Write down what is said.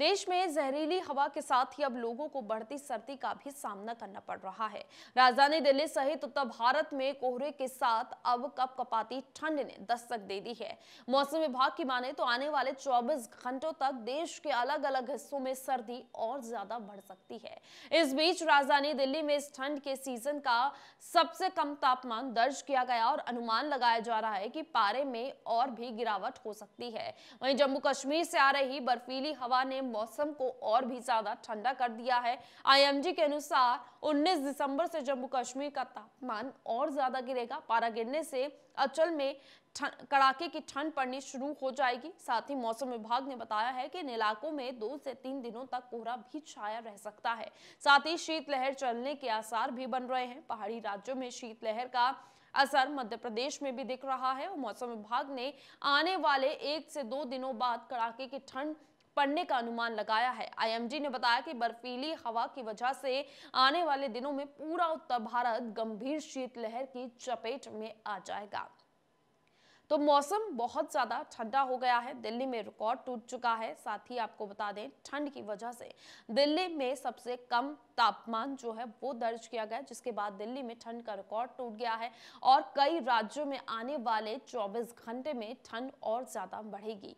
देश में जहरीली हवा के साथ ही अब लोगों को बढ़ती सर्दी का भी सामना करना पड़ रहा है राजधानी दिल्ली सहित उत्तर भारत में कोहरे के साथ अब कप कपाती ठंड ने दस्तक दे दी है मौसम विभाग की माने तो आने वाले 24 घंटों तक देश के अलग अलग हिस्सों में सर्दी और ज्यादा बढ़ सकती है इस बीच राजधानी दिल्ली में इस ठंड के सीजन का सबसे कम तापमान दर्ज किया गया और अनुमान लगाया जा रहा है की पारे में और भी गिरावट हो सकती है वही जम्मू कश्मीर से आ रही बर्फीली हवा ने मौसम को और भी ज्यादा ठंडा कर दिया है आईएमजी के अनुसार 19 दिसंबर से जम्मू कश्मीर का तापमान और ज्यादा गिरेगा पारा गिरने से अचल में कड़ाके की ठंड पड़नी शुरू हो जाएगी साथ ही मौसम विभाग ने बताया है कि इन इलाकों में दो से तीन दिनों तक कोहरा भी छाया रह सकता है साथ ही शीतलहर चलने के आसार भी बन रहे हैं पहाड़ी राज्यों में शीतलहर का असर मध्य प्रदेश में भी दिख रहा है और मौसम विभाग ने आने वाले एक से दो दिनों बाद कड़ाके की ठंड पड़ने का अनुमान लगाया है आईएमडी ने बताया कि बर्फीली हवा की वजह से आने वाले दिनों में पूरा उत्तर भारत गंभीर शीतलहर की चपेट में आ जाएगा तो मौसम बहुत ज़्यादा ठंडा हो गया है दिल्ली में रिकॉर्ड टूट चुका है साथ ही आपको बता दें ठंड की वजह से दिल्ली में सबसे कम तापमान जो है वो दर्ज किया गया जिसके बाद दिल्ली में ठंड का रिकॉर्ड टूट गया है और कई राज्यों में आने वाले 24 घंटे में ठंड और ज़्यादा बढ़ेगी